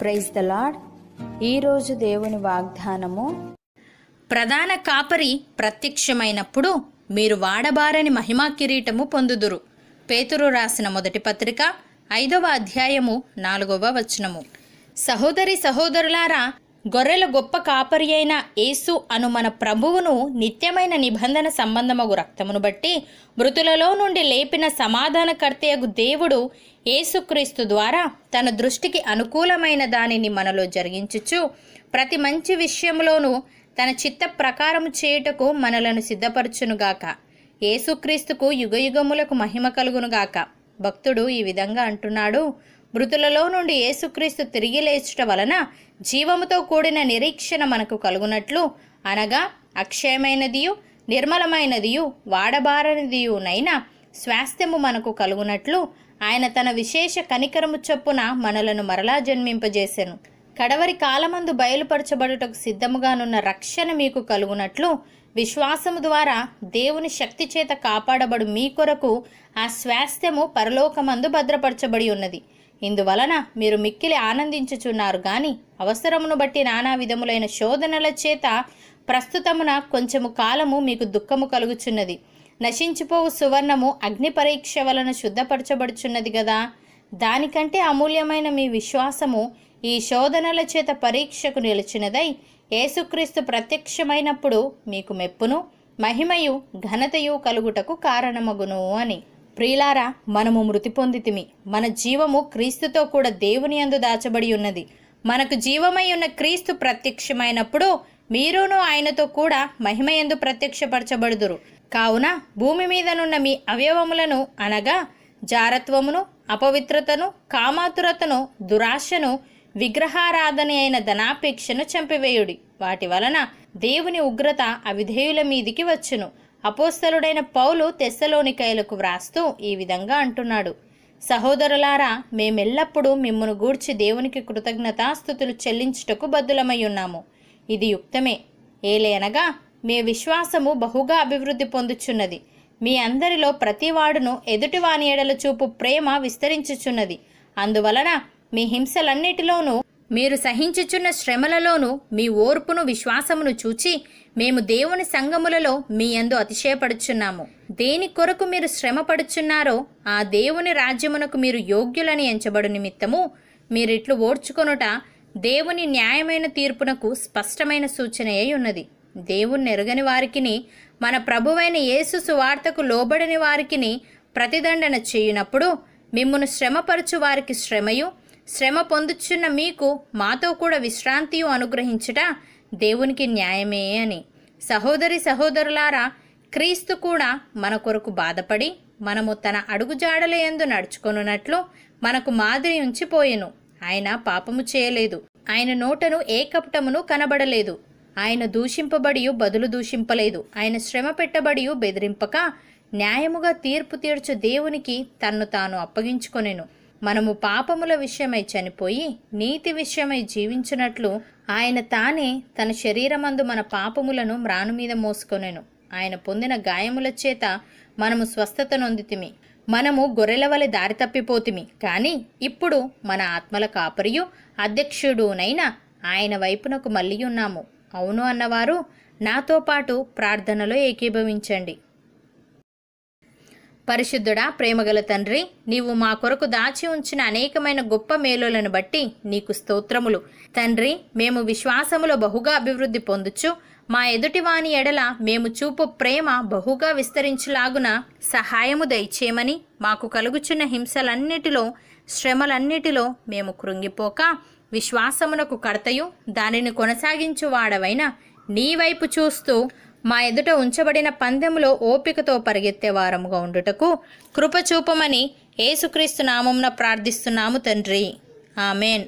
praise the lord ఈరోజు దేవుని వాగ్దానము ప్రధాన కాపరి ప్రత్యక్షమైనప్పుడు మీరు వాడబారని మహిమా కిరీటము పొందుదురు పేతురు రాసిన మొదటి పత్రిక ఐదవ అధ్యాయము నాలుగవ వచనము సహోదరి సహోదరులారా గొర్రెల గొప్ప కాపరి అయిన యేసు అను మన ప్రభువును నిత్యమైన నిబంధన సంబంధమగు రక్తమును బట్టి మృతులలో నుండి లేపిన సమాధానకర్తయగు దేవుడు యేసుక్రీస్తు ద్వారా తన దృష్టికి అనుకూలమైన దానిని మనలో జరిగించుచు ప్రతి మంచి విషయంలోనూ తన చిత్త ప్రకారం చేయుటకు మనలను సిద్ధపరచునుగాక యేసుక్రీస్తుకు యుగయుగములకు మహిమ కలుగునుగాక భక్తుడు ఈ విధంగా అంటున్నాడు మృతులలో నుండి యేసుక్రీస్తు తిరిగి లేచుట వలన జీవముతో కూడిన నిరీక్షణ మనకు కలుగునట్లు అనగా అక్షయమైనదియు నిర్మలమైనదియు వాడబారనిదియునైనా స్వాస్థ్యము మనకు కలుగునట్లు ఆయన తన విశేష కనికరము చొప్పున మనలను మరలా జన్మింపజేసెను కడవరి కాలమందు బయలుపరచబడుటకు సిద్ధముగానున్న రక్షణ మీకు కలుగునట్లు విశ్వాసము ద్వారా దేవుని శక్తి చేత కాపాడబడు మీ కొరకు ఆ స్వాస్థ్యము పరలోకమందు భద్రపరచబడి ఉన్నది ఇందువలన మీరు మిక్కిలి ఆనందించుచున్నారు గాని అవసరమును బట్టి నానా విధములైన శోధనల చేత ప్రస్తుతమున కొంచెము కాలము మీకు దుఃఖము కలుగుచున్నది నశించిపోవు సువర్ణము అగ్ని పరీక్ష వలన శుద్ధపరచబడుచున్నది కదా దానికంటే అమూల్యమైన మీ విశ్వాసము ఈ శోధనల చేత పరీక్షకు నిలిచినదై యేసుక్రీస్తు ప్రత్యక్షమైనప్పుడు మీకు మెప్పును మహిమయు ఘనతయు కలుగుటకు కారణమగును అని ప్రియులారా మనము మృతి పొందితిమి మన జీవము క్రీస్తుతో కూడా దేవుని అందు దాచబడి ఉన్నది మనకు జీవమై ఉన్న క్రీస్తు ప్రత్యక్షమైనప్పుడు మీరును ఆయనతో కూడా మహిమ ఎందు ప్రత్యక్షపరచబడుదురు కావున భూమి మీదనున్న మీ అవయవములను అనగా జారత్వమును అపవిత్రతను కామాతురతను దురాశను విగ్రహారాధన అయిన ధనాపేక్షను చంపివేయుడి వాటి వలన దేవుని ఉగ్రత అవిధేయుల మీదికి వచ్చును అపోస్తలుడైన పౌలు తెస్సలోనికైలకు వ్రాస్తూ ఈ విధంగా అంటున్నాడు సహోదరులారా మేమెల్లప్పుడూ మిమ్మను గూడ్చి దేవునికి కృతజ్ఞతాస్థుతులు చెల్లించుటకు బద్దులమై ఉన్నాము ఇది యుక్తమే ఏలేనగా మీ విశ్వాసము బహుగా అభివృద్ధి పొందుచున్నది మీ అందరిలో ప్రతివాడును ఎదుటివాని ఎడల చూపు ప్రేమ విస్తరించుచున్నది అందువలన మీ హింసలన్నిటిలోనూ మీరు సహించుచున్న శ్రమలలోనూ మీ ఓర్పును విశ్వాసమును చూచి మేము దేవుని సంగములలో మీ అందు అతిశయపడుచున్నాము దేని కొరకు మీరు శ్రమపడుచున్నారో ఆ దేవుని రాజ్యమునకు మీరు యోగ్యులని ఎంచబడు నిమిత్తము మీరిట్లు ఓడ్చుకొనుట దేవుని న్యాయమైన తీర్పునకు స్పష్టమైన సూచన అయి ఉన్నది దేవుణ్ణి ఎరగని వారికిని మన ప్రభువైన యేసు సువార్తకు లోబడని వారికిని ప్రతిదండన చేయునప్పుడు మిమ్మను శ్రమపరచు వారికి శ్రమయు శ్రమ పొందుచున్న మీకు మాతో కూడా విశ్రాంతి అనుగ్రహించుట దేవునికి న్యాయమే అని సహోదరి సహోదరులారా క్రీస్తు కూడా మన కొరకు బాధపడి మనము తన అడుగుజాడల ఎందు నడుచుకొనున్నట్లు మనకు మాదిరి ఉంచిపోయెను ఆయన పాపము చేయలేదు ఆయన నోటను ఏ కపటమును కనబడలేదు ఆయన దూషింపబడి బదులు దూషింపలేదు ఆయన శ్రమ పెట్టబడి బెదిరింపక న్యాయముగా తీర్పు తీర్చు దేవునికి తన్ను తాను అప్పగించుకొనెను మనము పాపముల విషయమై చనిపోయి నీతి విషయమై జీవించినట్లు ఆయన తానే తన శరీరమందు మన పాపములను మ్రాను మీద మోసుకొనెను ఆయన పొందిన గాయముల చేత మనము స్వస్థత నొందితిమి మనము గొర్రెల వలె దారి తప్పిపోతిమి కానీ ఇప్పుడు మన ఆత్మల కాపరియు అధ్యక్షుడునైనా ఆయన వైపునకు మళ్ళీ ఉన్నాము అవును అన్నవారు నాతో పాటు ప్రార్థనలో ఏకీభవించండి పరిశుద్ధుడా ప్రేమగల తండ్రి నీవు మా కొరకు దాచి ఉంచిన అనేకమైన గొప్ప మేలులను బట్టి నీకు స్తోత్రములు తండ్రి మేము విశ్వాసములో బహుగా అభివృద్ధి పొందుచు మా ఎదుటివాని ఎడల మేము చూపు ప్రేమ బహుగా విస్తరించులాగున సహాయము దయచేయమని మాకు కలుగుచున్న హింసలన్నిటిలో శ్రమలన్నిటిలో మేము కృంగిపోక విశ్వాసమునకు కర్తయు దానిని కొనసాగించువాడవైన నీ వైపు చూస్తూ మా ఎదుట ఉంచబడిన పందెములో ఓపికతో పరిగెత్తే వారముగా ఉండుటకు కృపచూపమని ఏసుక్రీస్తు నామంన ప్రార్థిస్తున్నాము తండ్రి ఆమెన్